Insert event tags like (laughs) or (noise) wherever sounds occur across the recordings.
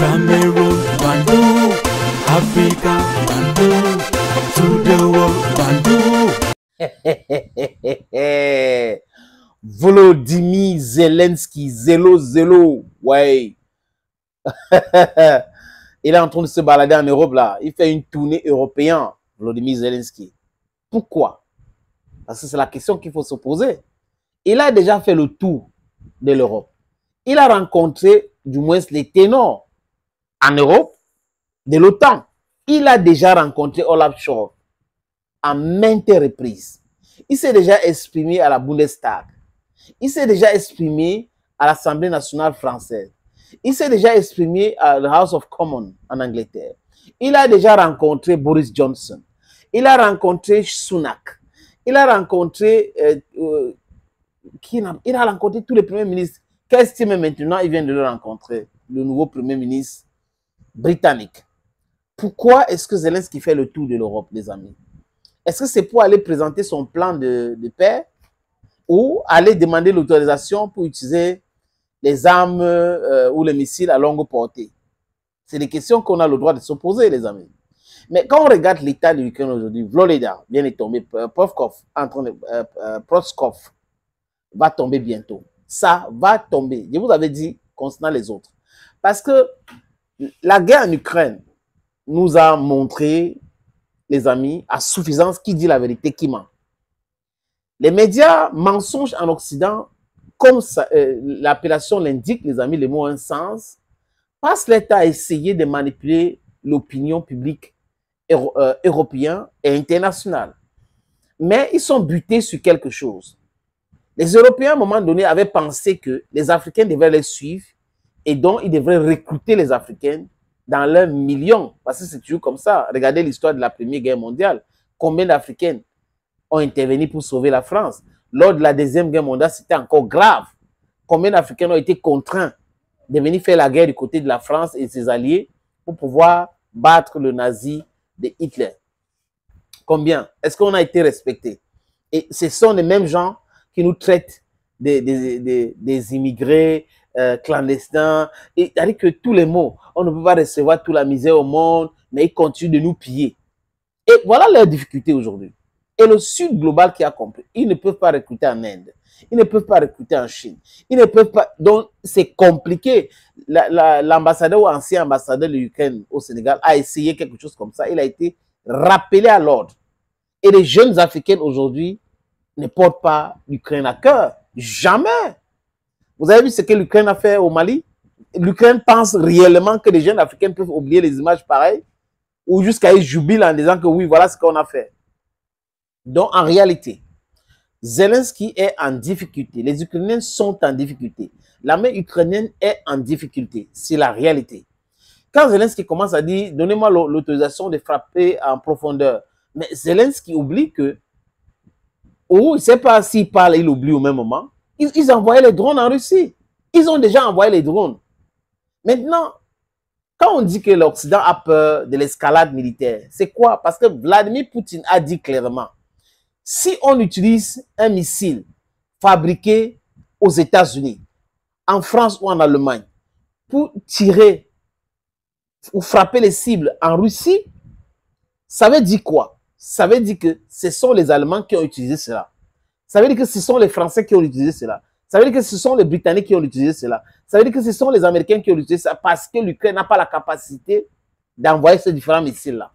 Cameroon, bandou, Africa, (laughs) Zelensky, Zelo, Zelo, ouais. (laughs) il est en train de se balader en Europe là. Il fait une tournée européenne, Volodymyr Zelensky. Pourquoi Parce que c'est la question qu'il faut se poser. Il a déjà fait le tour de l'Europe. Il a rencontré du moins les ténors en Europe de l'OTAN. Il a déjà rencontré Olaf Scholz à maintes reprises. Il s'est déjà exprimé à la Bundestag. Il s'est déjà exprimé à l'Assemblée nationale française. Il s'est déjà exprimé à la House of Commons en Angleterre. Il a déjà rencontré Boris Johnson. Il a rencontré Sunak. Il a rencontré euh, euh, il a rencontré tous les premiers ministres. Qu'est-ce met maintenant il vient de le rencontrer, le nouveau premier ministre britannique. Pourquoi est-ce que Zelensky fait le tour de l'Europe, les amis Est-ce que c'est pour aller présenter son plan de, paix ou aller demander l'autorisation pour utiliser les armes euh, ou les missiles à longue portée C'est des questions qu'on a le droit de se poser, les amis. Mais quand on regarde l'état de l'Ukraine aujourd'hui, Vloleda vient de tomber, euh, Provkov, en euh, va tomber bientôt. Ça va tomber. Je vous avais dit concernant les autres. Parce que la guerre en Ukraine nous a montré, les amis, à suffisance qui dit la vérité, qui ment. Les médias mensonges en Occident, comme euh, l'appellation l'indique, les amis, les mots ont un sens, que l'État a essayer de manipuler l'opinion publique euh, européenne et internationale. Mais ils sont butés sur quelque chose. Les Européens, à un moment donné, avaient pensé que les Africains devaient les suivre et donc, ils devraient recruter les Africains dans leurs millions, parce que c'est toujours comme ça. Regardez l'histoire de la Première Guerre mondiale. Combien d'Africaines ont intervenu pour sauver la France Lors de la Deuxième Guerre mondiale, c'était encore grave. Combien d'Africains ont été contraints de venir faire la guerre du côté de la France et ses alliés pour pouvoir battre le nazi de Hitler Combien Est-ce qu'on a été respecté Et ce sont les mêmes gens qui nous traitent des, des immigrés, clandestins, euh, clandestin. cest à que tous les mots, on ne peut pas recevoir toute la misère au monde, mais ils continuent de nous piller. Et voilà leurs difficultés aujourd'hui. Et le Sud global qui a compris, ils ne peuvent pas recruter en Inde, ils ne peuvent pas recruter en Chine, ils ne peuvent pas. Donc, c'est compliqué. L'ambassadeur ou ancien ambassadeur de l'Ukraine au Sénégal a essayé quelque chose comme ça. Il a été rappelé à l'ordre. Et les jeunes Africains aujourd'hui ne portent pas l'Ukraine à cœur. Jamais. Vous avez vu ce que l'Ukraine a fait au Mali L'Ukraine pense réellement que les jeunes africains peuvent oublier les images pareilles ou jusqu'à ils jubilent en disant que oui, voilà ce qu'on a fait. Donc, en réalité, Zelensky est en difficulté. Les Ukrainiens sont en difficulté. L'armée ukrainienne est en difficulté. C'est la réalité. Quand Zelensky commence à dire, donnez-moi l'autorisation de frapper en profondeur, mais Zelensky oublie que, ou oh, il ne sait pas s'il parle, il oublie au même moment, ils, ont envoyaient les drones en Russie. Ils ont déjà envoyé les drones. Maintenant, quand on dit que l'Occident a peur de l'escalade militaire, c'est quoi Parce que Vladimir Poutine a dit clairement, si on utilise un missile fabriqué aux États-Unis, en France ou en Allemagne, pour tirer ou frapper les cibles en Russie, ça veut dire quoi Ça veut dire que ce sont les Allemands qui ont utilisé cela. Ça veut dire que ce sont les Français qui ont utilisé cela. Ça veut dire que ce sont les Britanniques qui ont utilisé cela. Ça veut dire que ce sont les Américains qui ont utilisé ça parce que l'Ukraine n'a pas la capacité d'envoyer ces différents missiles-là.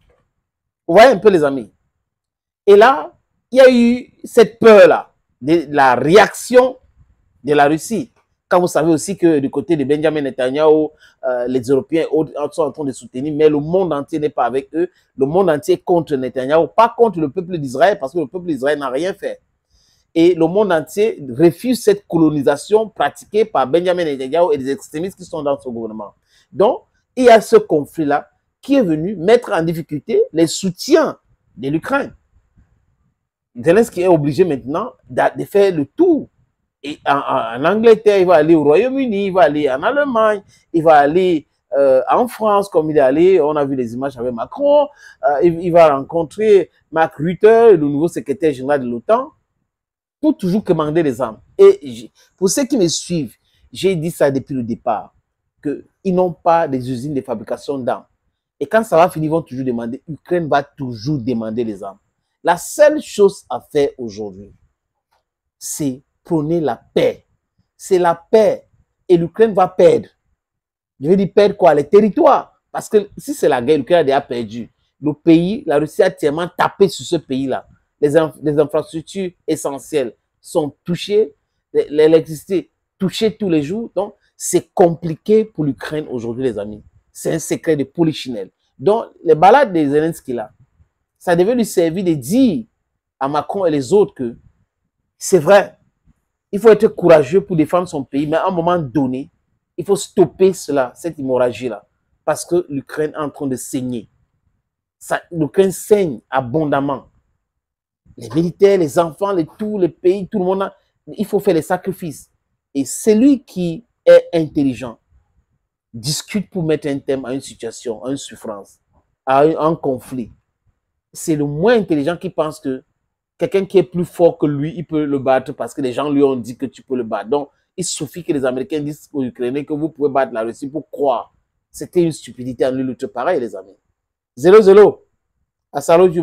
Vous voyez un peu, les amis. Et là, il y a eu cette peur-là, de la réaction de la Russie. Quand vous savez aussi que du côté de Benjamin Netanyahu, euh, les Européens sont en train de soutenir, mais le monde entier n'est pas avec eux. Le monde entier est contre Netanyahu, pas contre le peuple d'Israël, parce que le peuple d'Israël n'a rien fait. Et le monde entier refuse cette colonisation pratiquée par Benjamin Netanyahu et les extrémistes qui sont dans son gouvernement. Donc, il y a ce conflit-là qui est venu mettre en difficulté les soutiens de l'Ukraine. Zelensky est obligé maintenant de faire le tour. Et en, Angleterre, il va aller au Royaume-Uni, il va aller en Allemagne, il va aller euh, en France, comme il est allé, on a vu les images avec Macron, euh, il, va rencontrer Mark Rutte, le nouveau secrétaire général de l'OTAN toujours commander les armes Et pour ceux qui me suivent, j'ai dit ça depuis le départ, qu'ils n'ont pas des usines de fabrication d'armes. Et quand ça va finir, ils vont toujours demander, l'Ukraine va toujours demander les armes. La seule chose à faire aujourd'hui, c'est prôner la paix. C'est la paix. Et l'Ukraine va perdre. Je veux dire perdre quoi Les territoires. Parce que si c'est la guerre, l'Ukraine a déjà perdu. Le pays, la Russie a tellement tapé sur ce pays-là les, infrastructures essentielles sont touchées, l'électricité touchée tous les jours. Donc, c'est compliqué pour l'Ukraine aujourd'hui, les amis. C'est un secret de polichinelle. Donc, les balades des Zelensky là, ça devait lui servir de dire à Macron et les autres que c'est vrai, il faut être courageux pour défendre son pays, mais à un moment donné, il faut stopper cela, cette hémorragie-là, parce que l'Ukraine est en train de saigner. L'Ukraine saigne abondamment les militaires, les enfants, les, tout les pays, tout le monde, il faut faire les sacrifices. Et celui qui est intelligent discute pour mettre un terme à une situation, à une souffrance, à un, conflit. C'est le moins intelligent qui pense que quelqu'un qui est plus fort que lui, il peut le battre parce que les gens lui ont dit que tu peux le battre. Donc, il suffit que les Américains disent aux Ukrainiens que vous pouvez battre la Russie pour croire. C'était une stupidité en lui, l'autre pareil, les amis. Zélo, zélo. Asalo du